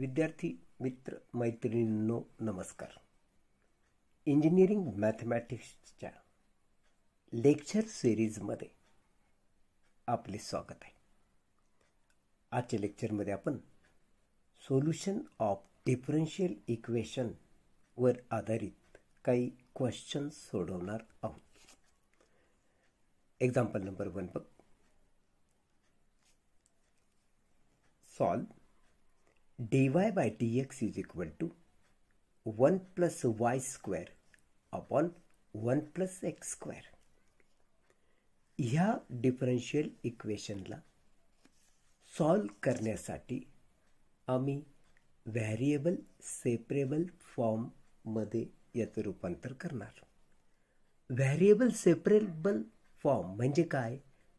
विद्यार्थी मित्र मैत्रिणींनो नमस्कार इंजिनिअरिंग मॅथमॅटिक्सच्या लेक्चर सिरीजमध्ये आपले स्वागत आहे आजच्या लेक्चरमध्ये आपण सोल्युशन ऑफ डिफरन्शियल इक्वेशनवर आधारित काही क्वेश्चन्स सोडवणार आहोत एक्झाम्पल नंबर वन बघ solve D Y by T X is equal to one plus Y square upon one plus X square ह्या डिफरन्शियल इक्वेशनला सॉल्व करण्यासाठी आम्ही व्हॅरिएबल सेपरेबल फॉर्ममध्ये याचं रूपांतर करणार व्हॅरिएबल सेपरेबल फॉर्म म्हणजे काय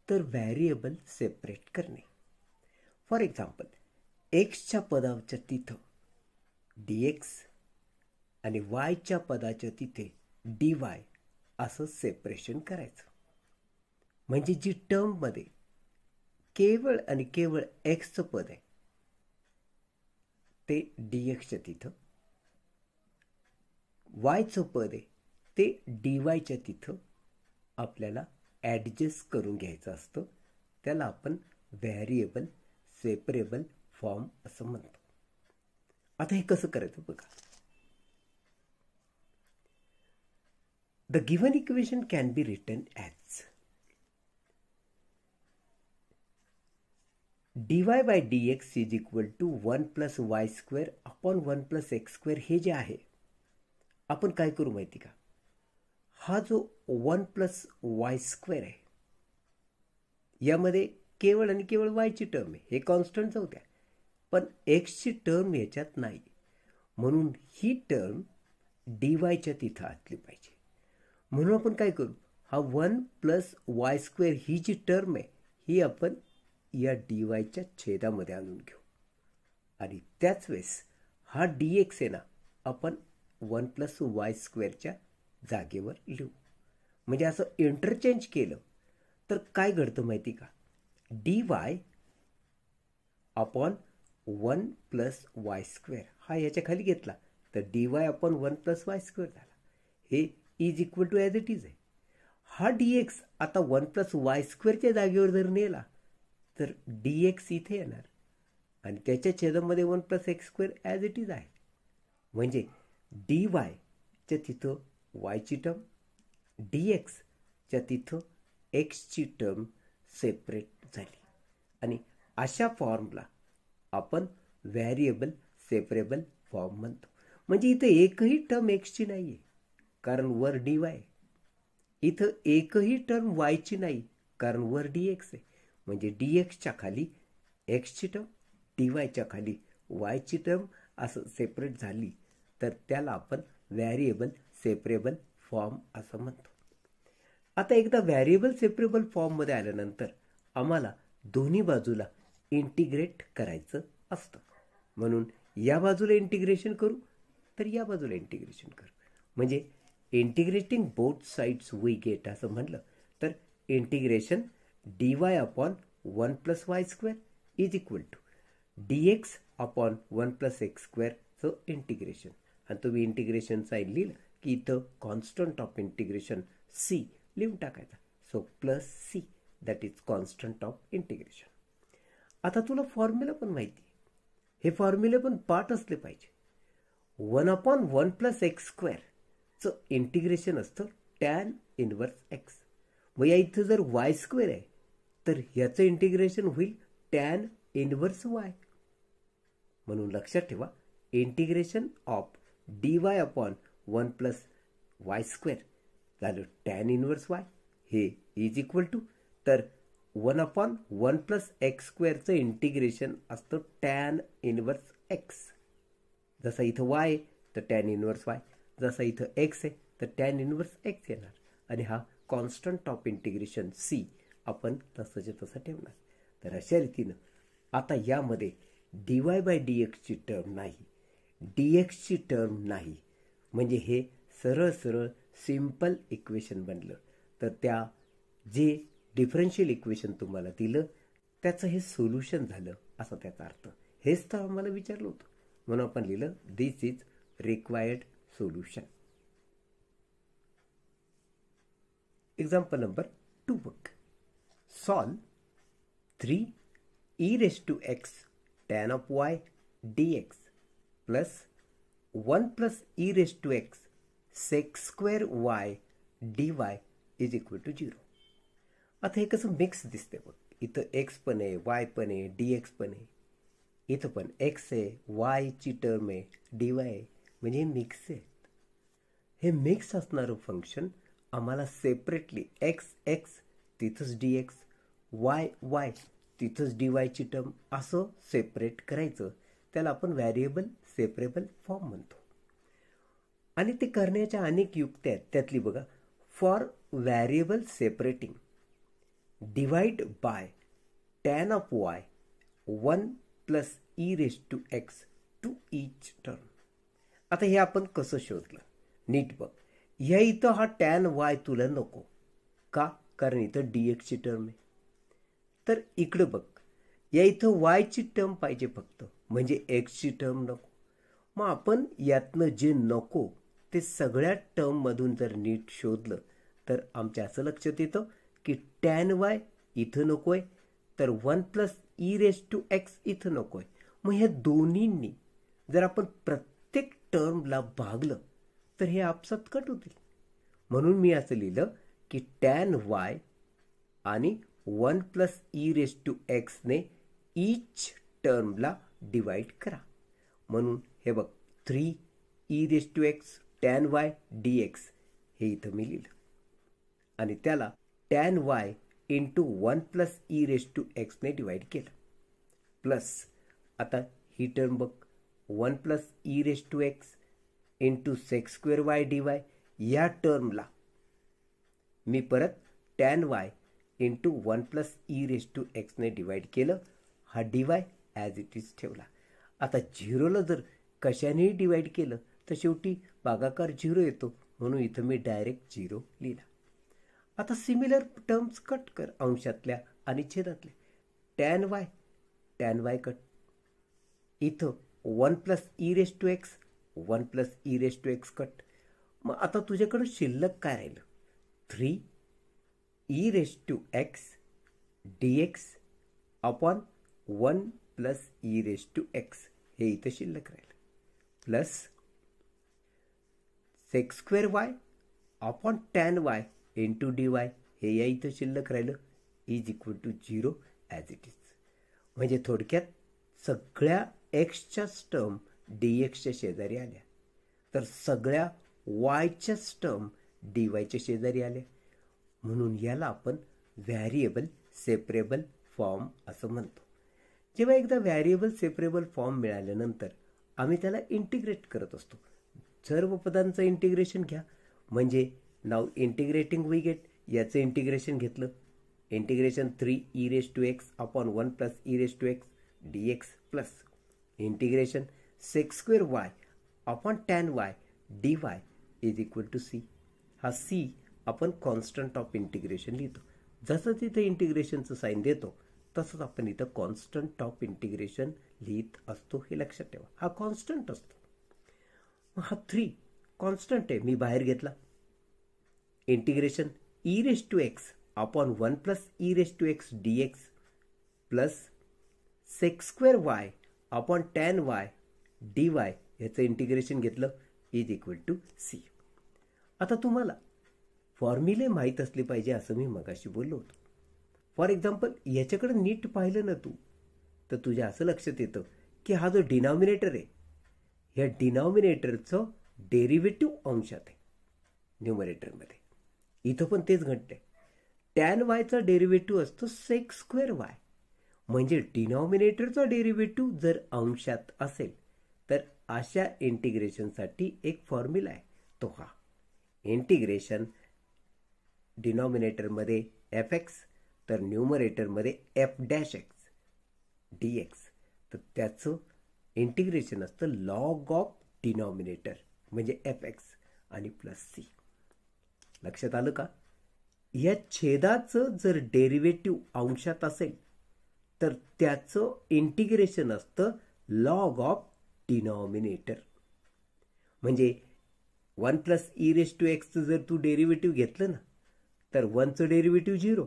तर व्हॅरिएबल सेपरेट करणे फॉर एक्झाम्पल एक्सच्या पदाच्या तिथं डी एक्स आणि वायच्या पदाच्या तिथे डी वाय असं सेपरेशन करायचं म्हणजे जी टर्ममध्ये केवळ आणि केवळ एक्सचं पद आहे ते डी एक्सच्या तिथं वायचं पद आहे ते डी वायच्या तिथं आपल्याला ॲडजस्ट करून घ्यायचं असतं त्याला आपण व्हॅरिएबल सेपरेबल फॉर्म असं म्हणतो आता हे कसं करायचं बघा the given equation can be written as D Y by D x is equal to one plus Y square upon one plus X square हे जे आहे आपण काय करू माहिती का हा जो वन प्लस वाय स्क्वेअर आहे यामध्ये केवळ आणि केवळ वायची टर्म आहे हे कॉन्स्टंट होत्या पण एक्सची टर्म याच्यात नाही म्हणून ही टर्म डी वायच्या तिथं असली पाहिजे म्हणून आपण काय करू हा वन प्लस वाय स्क्वेअर ही जी टर्म आहे ही आपण या डी वायच्या छेदामध्ये आणून घेऊ आणि त्याच वेळेस हा डी एक्स आहे ना आपण वन प्लस वाय स्क्वेअरच्या जागेवर लिहू म्हणजे असं इंटरचेंज केलं तर काय घडतं माहिती का D Y upon one plus Y square हा याच्या खाली घेतला तर D Y upon one plus Y square झाला हे is equal to as it is आहे हा डी एक्स आता वन प्लस वाय स्क्वेअरच्या जागेवर जर नेला तर डी एक्स इथे येणार आणि त्याच्या छेदामध्ये one plus X square as it is आहे म्हणजे डी वायच्या तिथं वायची टर्म डी एक्सच्या तिथं एक्सची टर्म सेपरेट झाली आणि अशा फॉर्मला आपण व्हॅरिएबल सेपरेबल फॉर्म म्हणतो म्हणजे इथं एकही टर्म एक्सची नाही आहे कारण वर डी वाय इथं एकही टर्म वायची नाही कारण वर डी एक्स आहे म्हणजे डी एक्सच्या खाली ची टर्म डी वायच्या खाली ची टर्म असं सेपरेट झाली तर त्याला आपण व्हॅरिएबल सेपरेबल फॉर्म असं म्हणतो आता एकदा व्हॅरिएबल सेपरेबल फॉर्ममध्ये आल्यानंतर आम्हाला दोन्ही बाजूला इंटिग्रेट करायचं असतं म्हणून या बाजूला इंटिग्रेशन करू तर या बाजूला इंटिग्रेशन करू म्हणजे integrating both sides we get असं म्हटलं तर integration D Y upon one plus Y square is equal to D x upon one plus X square so integration आणि तुम्ही इंटिग्रेशन साईड लिहिलं की इथं कॉन्स्टंट ऑफ इंटिग्रेशन सी लिहून टाकायचा so plus C that is constant of integration आता तुला formula पण माहिती हे फॉर्म्युले पण पाठ असले पाहिजे one upon one plus X स्क्वेअरचं इंटिग्रेशन असतं टॅन इनवर्स एक्स मग या इथं जर वाय स्क्वेअर आहे तर ह्याचं इंटिग्रेशन होईल टॅन इनवर्स वाय म्हणून लक्षात ठेवा integration of D Y upon one plus Y square झालं टॅन इनवर्स वाय हे इज इक्वल टू तर one upon one plus X स्क्वेअरचं इंटिग्रेशन असतं टॅन इनवर्स एक्स जसं इथं वाय तर टॅन इनवर्स वाय जसं इथं एक्स आहे तर टॅन इनवर्स एक्स येणार आणि हा कॉन्स्टंट ऑफ इंटिग्रेशन सी आपण तसंच्या तसं ठेवणार तर अशा रीतीनं आता यामध्ये डी वाय बाय डी एक्सची टर्म नाही डी एक्सची टर्म नाही म्हणजे हे सरळ सरळ सिम्पल इक्वेशन बनलं तर त्या जे डिफरन्शियल इक्वेशन तुम्हाला दिलं त्याचं हे सोल्युशन झालं असा त्याचा अर्थ हेच तर आम्हाला विचारलं होतं म्हणून आपण लिहिलं this is required solution example number two बघ solve three E raise to X tan of Y D x plus one plus E raise to X sec square Y D Y is equal to zero आता हे कसं mix दिसते बघ इथं x पण आहे Y पण आहे डी एक्स पण आहे इथं पण एक्स आहे वायची टर्म आहे डी वाय म्हणजे हे मिक्स आहे हे मिक्स असणारं फंक्शन आम्हाला सेपरेटली एक्स एक्स तिथंच डी एक्स वाय वाय तिथंच डी वायची टर्म असं सेपरेट करायचं त्याला आपण व्हॅरिएबल सेपरेबल फॉर्म म्हणतो आणि ते करण्याच्या अनेक युक्त्या आहेत त्यातली बघा for variable separating divide by tan of Y one plus E raise to X to each term आता हे आपण कसं शोधलं नीट बघ ह्या इथं हा टॅन वाय तुला नको का कारण इथं डी एक्सची टर्म आहे तर इकडं बघ या इथं वायची टर्म पाहिजे फक्त म्हणजे एक्सची टर्म नको मग आपण यातनं जे नको ते सगळ्या टर्ममधून जर नीट शोधलं तर आमच्या असं लक्षात येतं की टॅन वाय इथं नको आहे तर one plus E raise to X इथं नको आहे मग ह्या दोन्हींनी जर आपण प्रत्येक टर्मला भागलं तर हे आपसात कट होतील म्हणून मी असं लिहिलं की टॅन वाय आणि one plus E raise to एक्सने ईच टर्मला डिवाइड करा म्हणून हे बघ three E raise to X tan Y D x हे इथं मी लिहिलं आणि त्याला tan Y into one plus E raise to एक्सने डिवाइड केलं प्लस आता ही टर्म बघ one plus E raise to X into sec square Y D Y या टर्मला मी परत tan Y into one plus E raise to एक्सने डिवाईड केलं हा d y as it is ठेवला आता झिरोला जर कशानेही डिवाईड केलं तर शेवटी भागाकार झिरो येतो म्हणून इथं मी डायरेक्ट झिरो लिहिला आता सिमिलर टर्म्स कट कर अंशातल्या आणि छेदातल्या tan y tan y cut इथं one plus E raise to x one plus E raise to x cut मग आता तुझ्याकडं शिल्लक काय राहिलं three E raise to x d x upon one plus E raise to x हे इथं शिल्लक राहिलं plus sec square y upon tan y into d y हे या इथं शिल्लक राहिलं is equal to zero as it is म्हणजे थोडक्यात सगळ्या एक्सच्या स्टम डी एक्सच्या शेजारी आल्या तर सगळ्या वायच्या स्टम डी वायच्या शेजारी आल्या म्हणून याला आपण व्हॅरिएबल सेपरेबल फॉर्म असं म्हणतो जेव्हा एकदा व्हॅरिएबल सेपरेबल फॉर्म मिळाल्यानंतर आम्ही त्याला इंटिग्रेट करत असतो सर्व पदांचं इंटिग्रेशन घ्या म्हणजे नाव इंटिग्रेटिंग वी गेट याचं इंटिग्रेशन घेतलं integration three E raise to x upon one plus E raise to x d x plus integration sec square y upon tan Y D Y is equal to c हा c आपण constant of integration लिहितो जसं तिथे इंटिग्रेशनचं sine देतो तसंच आपण इथं constant of integration लिहित असतो हे लक्षात ठेवा हा कॉन्स्टंट असतो मग हा थ्री कॉन्स्टंट आहे मी बाहेर घेतला integration e raise to x upon one plus E raise to x d x plus sec square y upon tan y D y ह्याचं इंटिग्रेशन घेतलं इज इक्वल टू सी आता तुम्हाला फॉर्म्युले माहीत असले पाहिजे असं मी मगाशी बोललो होतो फॉर एक्झाम्पल याच्याकडे नीट पाहिलं ना तू तर तुझ्या असं लक्षात येतं की हा जो डिनॉमिनेटर आहे ह्या डिनॉमिनेटरचं डेरिव्हेटिव्ह अंशात आहे न्युमरेटरमध्ये इथं पण तेच घडतंय टॅन वायचा डेरिव्हेटिव्ह असतो सेक्स स्क्वेअर वाय म्हणजे डिनॉमिनेटरचा डेरिव्हेटिव्ह जर अंशात असेल तर अशा इंटिग्रेशनसाठी एक फॉर्म्युला आहे तो हा इंटिग्रेशन डिनॉमिनेटरमध्ये एफ एक्स तर न्यूमरेटरमध्ये f dash x d x तर त्याचं इंटिग्रेशन असतं लॉग ऑफ डिनॉमिनेटर म्हणजे एफ एक्स आणि प्लस सी लक्षात आलं का या छेदाचं जर डेरिव्हेटिव्ह अंशात असेल तर त्याचं इंटिग्रेशन असतं लॉग ऑफ डिनॉमिनेटर म्हणजे one plus E raise to एक्सचं जर तू डेरिवेटिव्ह घेतलं ना तर वनचं डेरिवेटिव्ह झिरो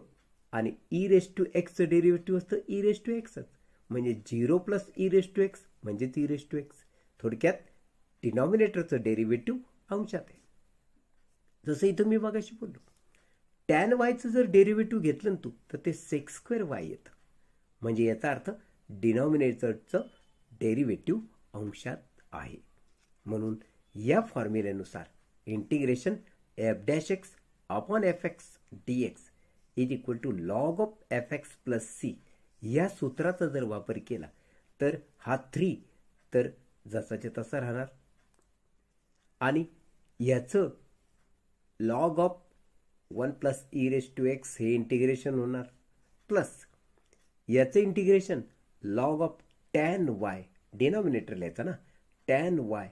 आणि ई रेस टू एक्सचं डेरिवेटिव्ह असतं ई रेस टू एक्सच म्हणजे zero plus E raise to x म्हणजेच ई रेस टू एक्स थोडक्यात डिनॉमिनेटरचं डेरिवेटिव्ह अंशात आहे जसं इथं मी मागाशी बोललो टॅन वायचं जर डेरिव्हेटिव्ह घेतलं ना तू तर ते सेक्स स्क्वेअर वाय येतं म्हणजे याचा अर्थ डिनॉमिनेटरचं डेरिव्हेटिव्ह अंशात आहे म्हणून या फॉर्म्युलेनुसार integration f dash x upon f x d x is equal to log of f x plus c या सूत्राचा जर वापर केला तर हा थ्री तर जसाच्या तसा राहणार आणि याचं log of one plus E raise to x हे इंटिग्रेशन होणार प्लस याचं integration log of tan y denominator लिहायचा ना टॅन वाय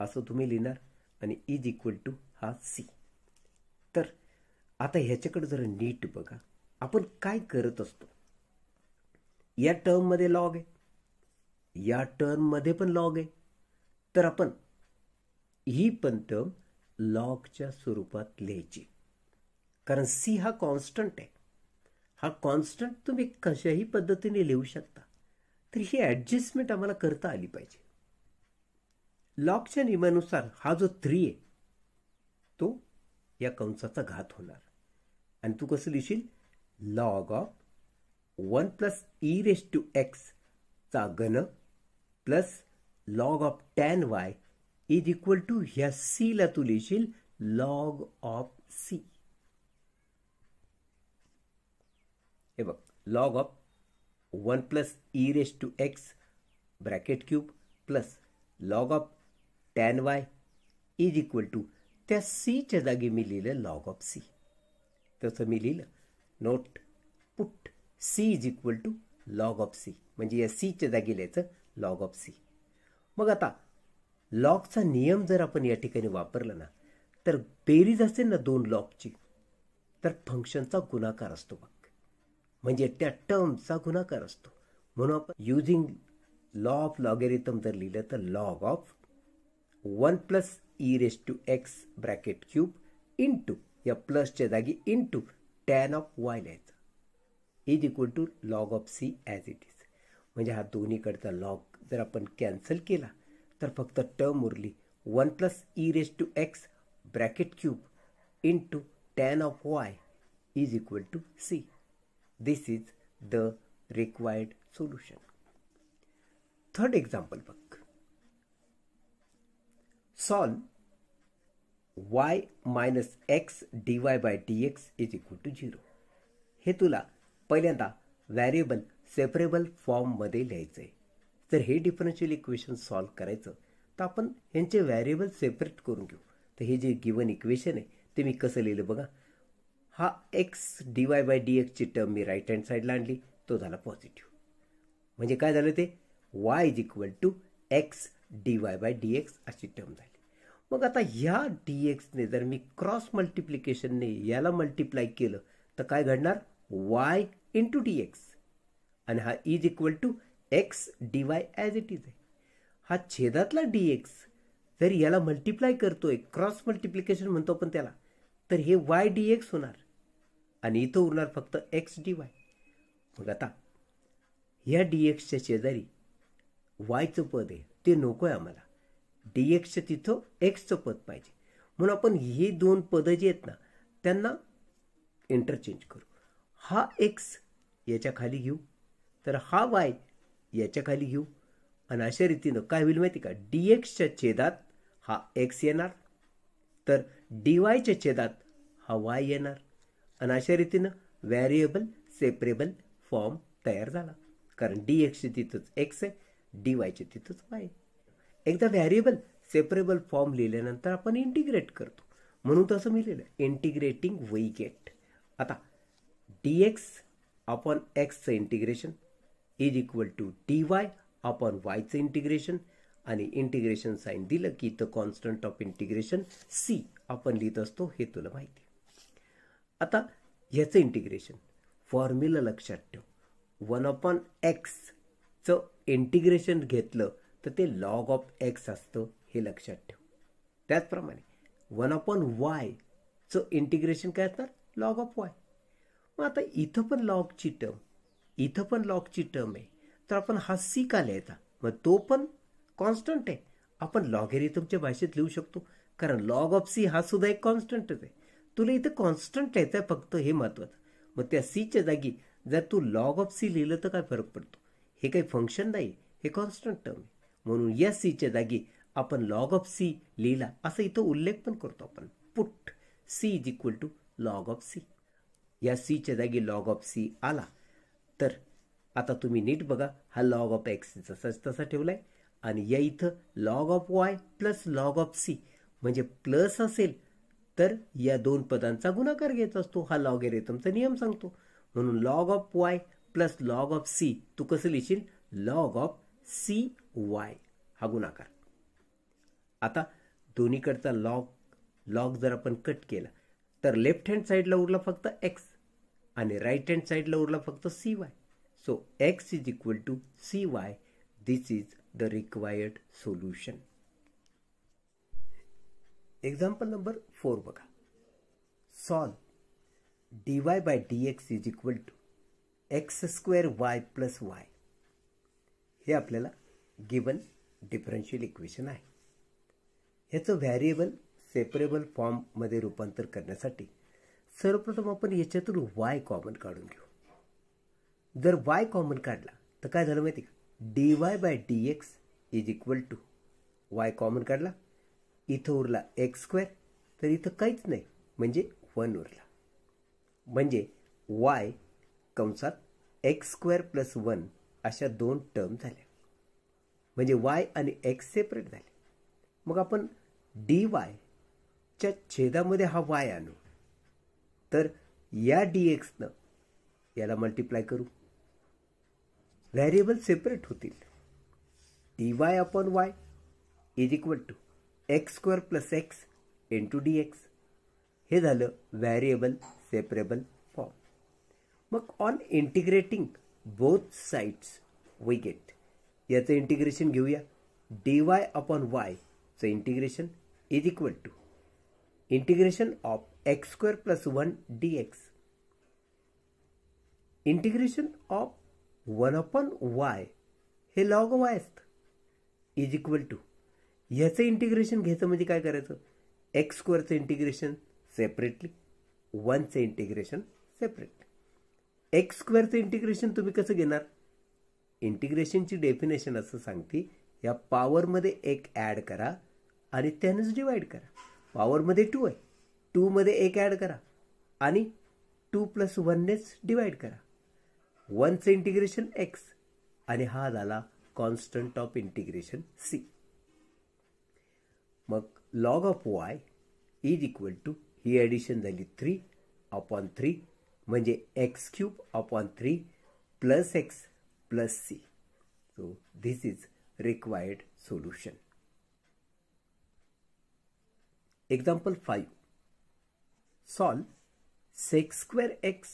असं तुम्ही लिहिणार आणि इज इक्वल टू हा सी तर आता ह्याच्याकडे जरा नीट बघा आपण काय करत असतो या टर्ममध्ये लॉग आहे या टर्म मध्ये पण लॉग आहे तर आपण ही पण टर्म लॉगच्या स्वरूपात लिहायची कारण सी हा कॉन्स्टंट आहे हा कॉन्स्टंट तुम्ही कशाही पद्धतीने लिहू शकता तरी ही ॲडजस्टमेंट आम्हाला करता आली पाहिजे लॉकच्या नियमानुसार हा जो थ्री आहे तो या कंसाचा घात होणार आणि तू कसं लिहिशील log of one plus E raise to चा घन plus log of tan y is equal to ह्या सीला तू लिहिशील लॉग ऑफ सी हे बघ log of one plus E raise to x bracket cube plus log of tan y is equal to त्या सीच्या जागी मी लिहिलं लॉग ऑफ सी तसं मी लिहिलं note put c is equal to log of c म्हणजे या सीच्या जागी लिहायचं लॉग ऑफ सी मग आता लॉकचा नियम जर आपण या ठिकाणी वापरला ना तर बेरीज असेल ना दोन लॉकची तर फंक्शनचा गुणाकार असतो बघ म्हणजे त्या टर्मचा गुणाकार असतो म्हणून आपण युजिंग लॉ ऑफ लॉगेरिथम जर लिहिलं तर log of one plus E raise to x bracket cube in या प्लसच्या जागी into tan of y लिहायचं is equal to log of c as it is म्हणजे हा दोन्हीकडचा लॉग जर आपण कॅन्सल केला तर फक्त टर्म उरली one plus E raise to x bracket cube into tan of y is equal to c this is the required solution third example बघ solve y minus x d Y by D x is equal to zero हे तुला पहिल्यांदा variable separable फॉर्ममध्ये लिहायचं आहे जर हे differential equation solve करायचं तर आपण यांचे व्हॅरिएबल सेपरेट करून घेऊ तर हे जे गिवन इक्वेशन आहे ते मी कसं लिहिलं बघा हा x d Y by D एक्सची टर्म मी राईट हँड साईडला आणली तो झाला पॉझिटिव्ह म्हणजे काय झालं ते y is equal to x d Y by D x अशी टर्म झाली मग आता ह्या डी एक्सने जर मी क्रॉस मल्टिप्लिकेशनने याला मल्टिप्लाय केलं तर काय घडणार वाय इंटू डी एक्स आणि हा is equal to x d y as it is आहे हा छेदातला डी एक्स जर याला मल्टिप्लाय करतोय क्रॉस मल्टिप्लिकेशन म्हणतो आपण त्याला तर हे वाय डी एक्स होणार आणि इथं उरणार फक्त एक्स डी वाय मग आता या डी एक्सच्या शेजारी वायचं पद आहे ते नको आहे आम्हाला डी एक्सचं तिथं एक्सचं पद पाहिजे म्हणून आपण हे दोन पदं जे आहेत ना त्यांना इंटरचेंज करू हा एक्स याच्या खाली घेऊ तर हा वाय याच्या खाली घेऊ आणि अशा रीतीनं काय होईल माहिती का डी एक्सच्या छेदात हा एक्स येणार तर डी वायच्या छेदात हा वाय येणार आणि अशा रीतीनं व्हॅरिएबल सेपरेबल फॉर्म तयार झाला कारण डी एक्सचे तिथंच एक्स आहे डी वायचे तिथंच वाय एकदा व्हॅरिएबल सेपरेबल फॉर्म लिहिल्यानंतर आपण इंटिग्रेट करतो म्हणून तसं मी लिहिलं इंटिग्रेटिंग वैगेट आता डी एक्स अपॉन एक्सचं integration is equal to t y upon वायचं इंटिग्रेशन आणि इंटिग्रेशन साईन दिलं की इथं कॉन्स्टंट ऑफ इंटिग्रेशन सी आपण लिहित असतो हे तुला माहिती आता ह्याचं इंटिग्रेशन फॉर्म्युला लक्षात ठेव वन अपॉन एक्सचं इंटिग्रेशन घेतलं तर ते लॉग ऑफ एक्स असतं हे लक्षात ठेव त्याचप्रमाणे वन अपॉन वायचं इंटिग्रेशन काय असणार लॉग ऑफ वाय मग आता इथं पण लॉगची टर्म इथं पण लॉगची टर्म आहे तर आपण हा सी का लिहायचा मग तो पण कॉन्स्टंट आहे आपण तुमच्या भाषेत लिहू शकतो कारण लॉग ऑफ सी हा सुद्धा एक कॉन्स्टंटच आहे तुला इथं कॉन्स्टंट लिहायचा आहे फक्त हे महत्वाचं मग त्या सीच्या जागी जर तू लॉग ऑफ सी लिहिलं तर काय फरक पडतो हे काही फंक्शन नाही हे कॉन्स्टंट टर्म आहे म्हणून या सीच्या जागी आपण लॉग ऑफ सी लिहिला असं इथं उल्लेख पण करतो आपण put c is equal to log of c या सीच्या जागी लॉग ऑफ सी आला तर आता तुम्ही नीट बघा हा लॉग ऑफ एक्स जसाच तसा ठेवला आहे आणि या इथं log of y plus log of c म्हणजे प्लस असेल तर या दोन पदांचा गुणाकार घेत असतो हा लॉग तुमचा नियम सांगतो म्हणून log of y plus log of c तू कसं लिहिशील लॉग ऑफ सी वाय हा गुणाकार आता दोन्हीकडचा लॉग लॉग जर आपण कट केला तर लेफ्ट हँड साईडला उरला फक्त एक्स आणि राईट हँड साईडला उरला फक्त c y so x is equal to c y this is the required solution example number four बघा solve D Y by D x is equal to x square y plus y हे आपल्याला given differential equation आहे ह्याचं variable separable फॉर्ममध्ये रूपांतर करण्यासाठी सर्वप्रथम आपण याच्यातून वाय कॉमन काढून घेऊ जर वाय कॉमन काढला तर काय झालं माहिती का D Y by D x is equal to y common काढला इथं उरला एक्स स्क्वेअर तर इथं काहीच नाही म्हणजे वन उरला म्हणजे वाय कंसात एक्स स्क्वेअर प्लस वन अशा दोन टर्म झाल्या म्हणजे वाय आणि एक्स सेपरेट झाले मग आपण डी वायच्या छेदामध्ये हा वाय आणू तर या डी एक्सनं याला मल्टिप्लाय करू व्हॅरिएबल सेपरेट होतील d Y upon y is equal to x square plus x into D x हे झालं व्हॅरिएबल सेपरेबल फॉर्म मग on integrating both sides we get याचं इंटिग्रेशन घेऊया डी वाय अपॉन वायचं integration is equal to integration of x square plus one d x integration of one upon y हे log y असतं is equal to ह्याचं integration घ्यायचं म्हणजे काय करायचं एक्स स्क्वेअरचं इंटिग्रेशन सेपरेटली वनचं इंटिग्रेशन सेपरेट एक्स स्क्वेअरचं इंटिग्रेशन तुम्ही कसं घेणार इंटिग्रेशनची डेफिनेशन असं सांगते या पॉवरमध्ये एक ॲड करा आणि त्यानंच डिवाइड करा पॉवरमध्ये टू आहे टूमध्ये एक ॲड करा आणि टू प्लस वननेच डिवाइड करा वनचं इंटिग्रेशन एक्स आणि हा झाला कॉन्स्टंट ऑफ इंटिग्रेशन सी मग log of y is equal to ही ॲडिशन झाली थ्री अपॉन थ्री म्हणजे x cube upon three plus x plus c so this is required solution example five solve sec square x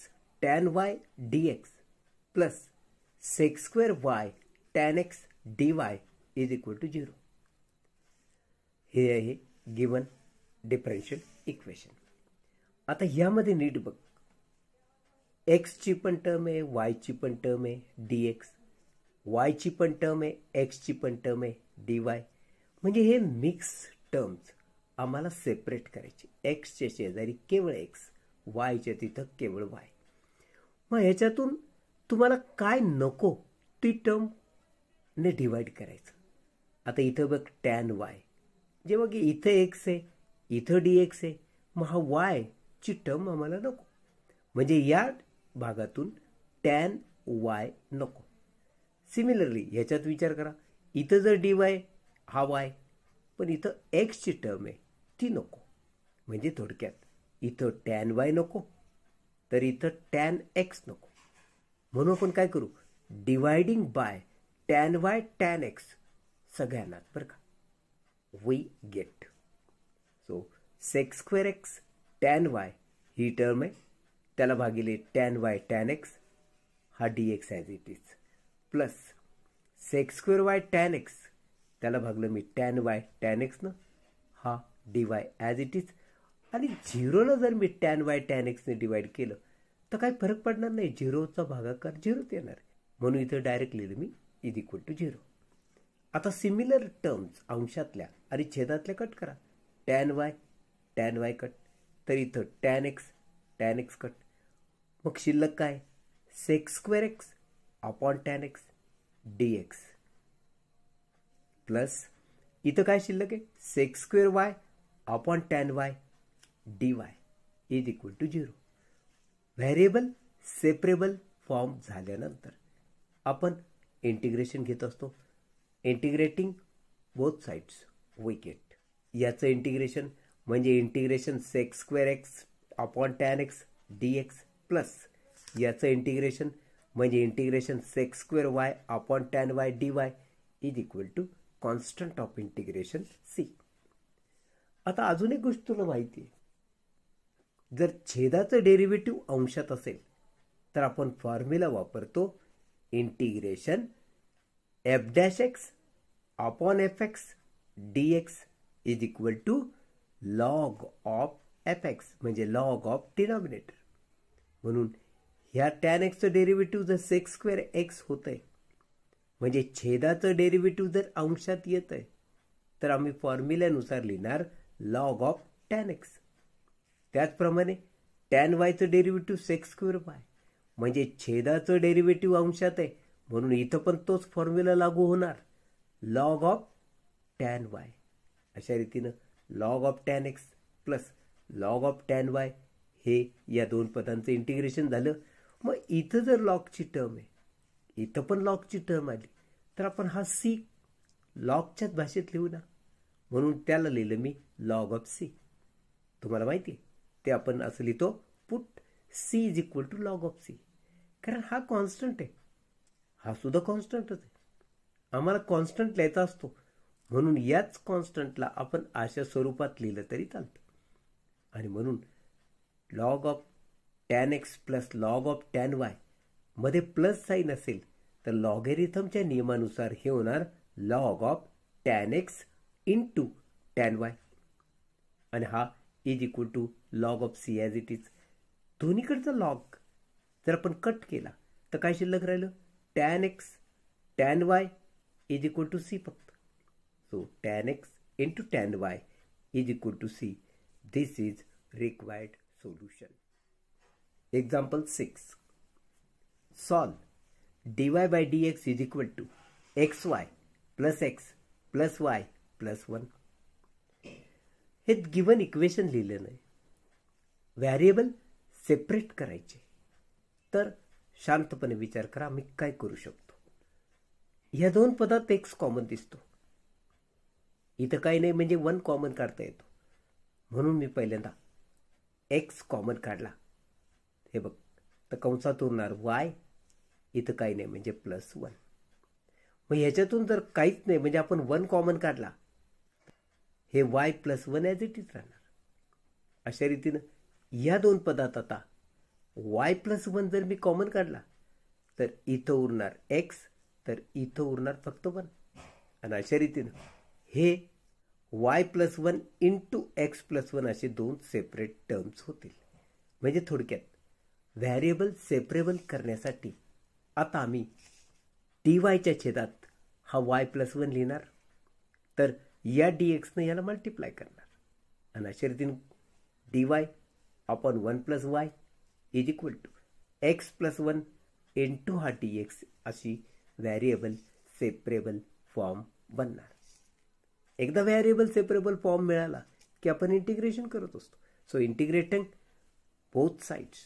tan y dx plus sec square y tan x dy is equal to 0. हे आहे given differential equation आता यामध्ये नीट बघ एक्सची पण term आहे वायची पण term आहे D x वायची पण टर्म आहे एक्सची पण टर्म आहे डी वाय म्हणजे हे मिक्स टर्म्स आम्हाला सेपरेट करायची एक्सच्या शेजारी केवळ एक्स वायच्या तिथं केवळ वाय मग ह्याच्यातून तुम्हाला काय नको ती टर्म ने डिवाइड करायचं आता इथं बघ टॅन वाय जेव्हा की इथं एक्स आहे इथं डी एक्स आहे मग हा ची टर्म आम्हाला नको म्हणजे या भागातून टॅन वाय नको सिमिलरली ह्याच्यात विचार करा इथं जर डी वाय हा वाय पण इथं एक्सची टर्म आहे ती नको म्हणजे थोडक्यात इथं टॅन वाय नको तर इथं टॅन एक्स नको म्हणून आपण काय करू dividing by tan y tan x सगळ्यांना बरं का we get so sec square x tan y ही टर्म आहे त्याला भागिले टॅन वाय टॅन एक्स हा D x as it is plus sec square y tan x त्याला भागलं मी टॅन वाय टॅन एक्सनं हा d y as it is आणि झिरोला जर मी टॅन वाय टॅन एक्सने डिवाईड केलं तर काही फरक पडणार नाही झिरोचा भागाकार झिरोत येणार म्हणून इथं डायरेक्ट लिहिलं मी इज इक्वल टू झिरो आता सिमिलर टर्म्स अंशातल्या आणि छेदातल्या कट करा tan y tan y cut तर इथं tan x tan x cut मग शिल्लक काय sec square x upon tan x d x plus इथं काय शिल्लक आहे sec square y upon tan y D Y is equal to zero variable separable form झाल्यानंतर आपण इंटिग्रेशन घेत असतो इंटिग्रेटिंग बोथ साईड्स विकेट याचं इंटिग्रेशन म्हणजे integration sec square x upon tan x d x plus याचं integration म्हणजे integration sec square y upon tan Y D Y is equal to constant of integration c आता अजून एक गोष्ट तुला माहिती आहे जर छेदाचं डेरिव्हेटिव्ह अंशात असेल तर आपण फॉर्म्युला वापरतो integration f dash x upon f x d x is equal to log of f x म्हणजे लॉग ऑफ डिनॉमिनेटर म्हणून ह्या टॅन एक्सचं डेरिव्हेटिव्ह जर सेक्स स्क्वेअर एक्स होत आहे म्हणजे छेदाचं डेरिव्हेटिव्ह जर अंशात येत आहे तर आम्ही फॉर्म्युल्यानुसार लिहिणार लॉग ऑफ टॅन एक्स त्याचप्रमाणे टॅन वायचं डेरिव्हेटिव्ह सेक्स स्क्वेअर वाय म्हणजे छेदाचं डेरिव्हेटिव्ह अंशात आहे म्हणून इथं पण तोच फॉर्म्युला लागू होणार लॉग ऑफ टॅन वाय अशा रीतीनं log of tan x plus log of tan y हे या दोन पदांचं इंटिग्रेशन झालं मग इथं जर लॉगची टर्म आहे इथं पण लॉगची टर्म आली तर आपण हा सी लॉगच्याच भाषेत लिहू ना म्हणून त्याला लिहिलं मी लॉग ऑफ सी तुम्हाला माहिती आहे ते आपण असं लिहितो put c is equal to log of c कारण हा कॉन्स्टंट आहे हा सुद्धा कॉन्स्टंटच आहे आम्हाला कॉन्स्टंट लिहायचा असतो म्हणून याच कॉन्स्टंटला आपण अशा स्वरूपात लिहिलं तरी चालतं आणि म्हणून log of tan x plus log of tan y मध्ये प्लस साईन असेल तर लॉगेरिथमच्या नियमानुसार हे होणार log of tan x into tan y and ha is equal to log of c as it is dhonikadcha log jar apan cut kela ta kay shillak rahilo tan x tan y is equal to c so tan x into tan y is equal to c this is required solution example 6 solve dy by dx is equal to xy plus x plus y plus one हे given equation लिहिलं नाही variable separate करायचे तर शांतपणे विचार करा मी काय करू शकतो ह्या दोन पदात एक्स कॉमन दिसतो इथं काही नाही म्हणजे वन कॉमन काढता येतो म्हणून मी पहिल्यांदा एक्स कॉमन काढला हे बघ तर कंसात उरणार वाय इथं काही नाही म्हणजे प्लस वन मग ह्याच्यातून जर काहीच नाही म्हणजे आपण वन कॉमन काढला हे y plus one as it is राहणार अशा रीतीनं या दोन पदात आता वाय प्लस वन जर मी कॉमन काढला तर इथं उरणार एक्स तर इथं उरणार फक्त वन आणि अशा रीतीनं हे y plus one into x plus one असे दोन सेपरेट टर्म्स होतील म्हणजे थोडक्यात व्हॅरिएबल सेपरेबल करण्यासाठी आता आम्ही टी वायच्या छेदात हा वाय प्लस वन लिहिणार तर या डी एक्सनं याला मल्टिप्लाय करणार आणि अशा रीतीनं d Y upon one plus y is equal to x plus one into हा डी एक्स अशी व्हॅरिएबल सेपरेबल फॉर्म बनणार एकदा व्हॅरिएबल सेपरेबल फॉर्म मिळाला की आपण इंटिग्रेशन करत असतो so integrating both sides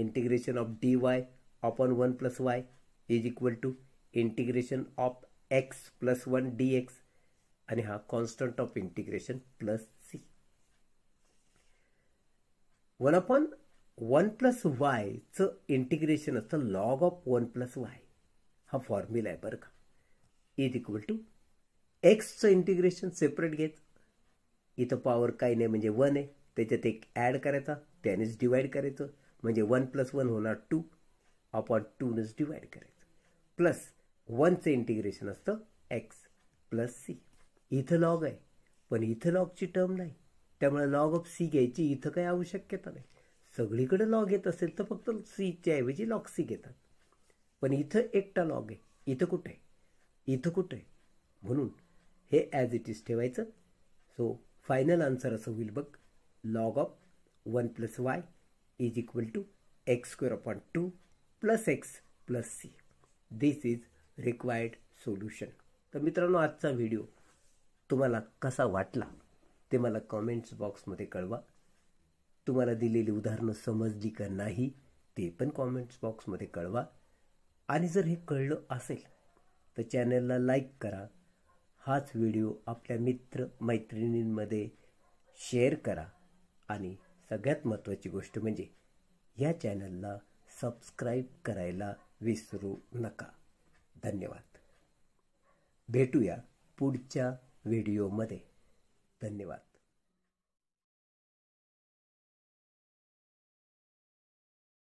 integration of D Y upon one plus y is equal to integration of x plus one d x आणि हा constant of integration plus c one upon one plus वायचं integration असतं log of one plus y हा formula आहे बरं का is equal to एक्सचं integration separate घेत इथं पॉवर काही नाही म्हणजे वन आहे त्याच्यात एक ॲड करायचा त्यानेच डिवाईड करायचं म्हणजे वन प्लस वन होणार टू अपॉन टूनेच डिवाइड करायचं प्लस वनचं इंटिग्रेशन असतं एक्स प्लस सी इथं लॉग आहे पण इथं लॉगची टर्म नाही त्यामुळे लॉग ऑफ सी घ्यायची इथं काही आवश्यकता नाही सगळीकडे लॉग येत असेल तर फक्त सीच्या ऐवजी लॉग सी घेतात पण इथं एकटा लॉग आहे इथं कुठे आहे इथं कुठे आहे म्हणून हे ॲज इट इज ठेवायचं सो फायनल आन्सर असं होईल बघ log of one plus y is equal to x square upon two plus x plus c this is required solution तर मित्रांनो आजचा व्हिडिओ तुम्हाला कसा वाटला ते मला कॉमेंट्स बॉक्समध्ये कळवा तुम्हाला दिलेली उदाहरणं समजली का नाही ते पण कॉमेंट्स बॉक्समध्ये कळवा आणि जर हे कळलं असेल तर चॅनलला लाईक करा हाच व्हिडिओ आपल्या मित्र मैत्रिणींमध्ये शेअर करा आणि सगळ्यात महत्त्वाची गोष्ट म्हणजे या चॅनलला सबस्क्राईब करायला विसरू नका धन्यवाद भेटूया पुढच्या व्हिडिओमध्ये धन्यवाद